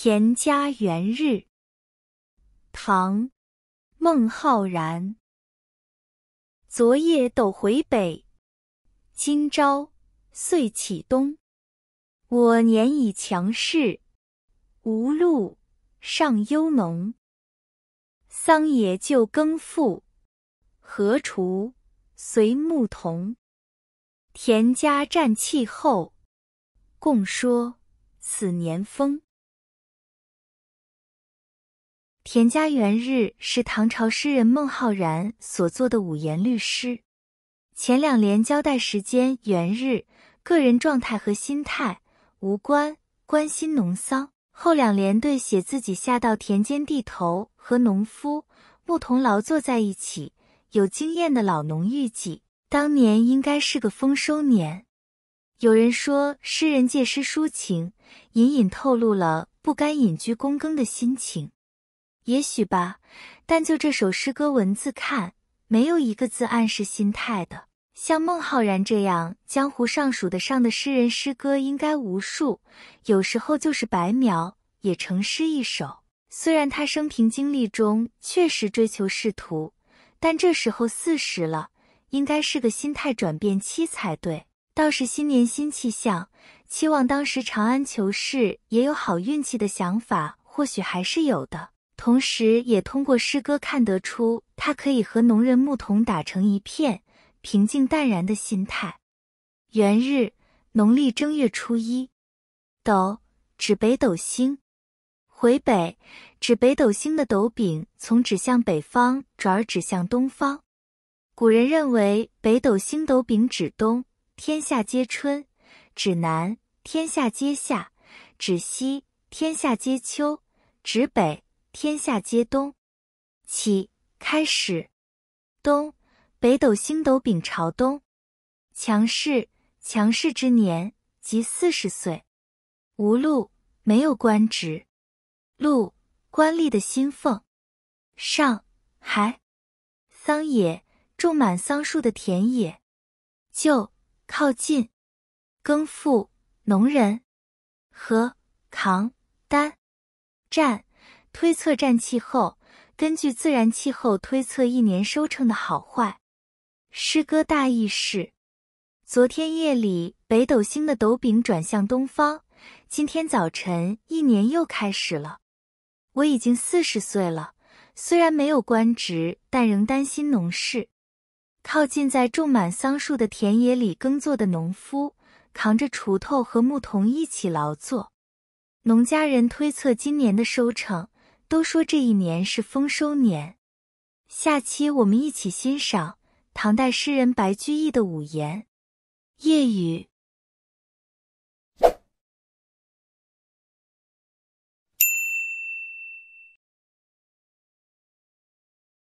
《田家元日》唐·孟浩然。昨夜斗回北，今朝岁起东。我年已强势，无禄尚忧农。桑野旧耕父，荷锄随牧童。田家占气候，共说此年丰。田家元日是唐朝诗人孟浩然所作的五言律诗。前两联交代时间元日，个人状态和心态无关，关心农桑。后两联对写自己下到田间地头和农夫、牧童劳作在一起，有经验的老农预计当年应该是个丰收年。有人说，诗人借诗抒情，隐隐透露了不甘隐居躬耕的心情。也许吧，但就这首诗歌文字看，没有一个字暗示心态的。像孟浩然这样江湖上数得上的诗人，诗歌应该无数。有时候就是白描也成诗一首。虽然他生平经历中确实追求仕途，但这时候四十了，应该是个心态转变期才对。倒是新年新气象，期望当时长安求仕也有好运气的想法，或许还是有的。同时，也通过诗歌看得出，他可以和农人、牧童打成一片，平静淡然的心态。元日，农历正月初一。斗指北斗星，回北指北斗星的斗柄从指向北方转而指向东方。古人认为，北斗星斗柄指东，天下皆春；指南，天下皆夏；指西，天下皆秋；指北。天下皆东，起开始。东，北斗星斗柄朝东。强势，强势之年即四十岁。无禄，没有官职。禄，官吏的薪俸。上，还。桑野，种满桑树的田野。就，靠近。耕妇，农人。和，扛担。战。推测战气候，根据自然气候推测一年收成的好坏。诗歌大意是：昨天夜里，北斗星的斗柄转向东方，今天早晨，一年又开始了。我已经四十岁了，虽然没有官职，但仍担心农事。靠近在种满桑树的田野里耕作的农夫，扛着锄头和牧童一起劳作。农家人推测今年的收成。都说这一年是丰收年，下期我们一起欣赏唐代诗人白居易的五言《夜雨》。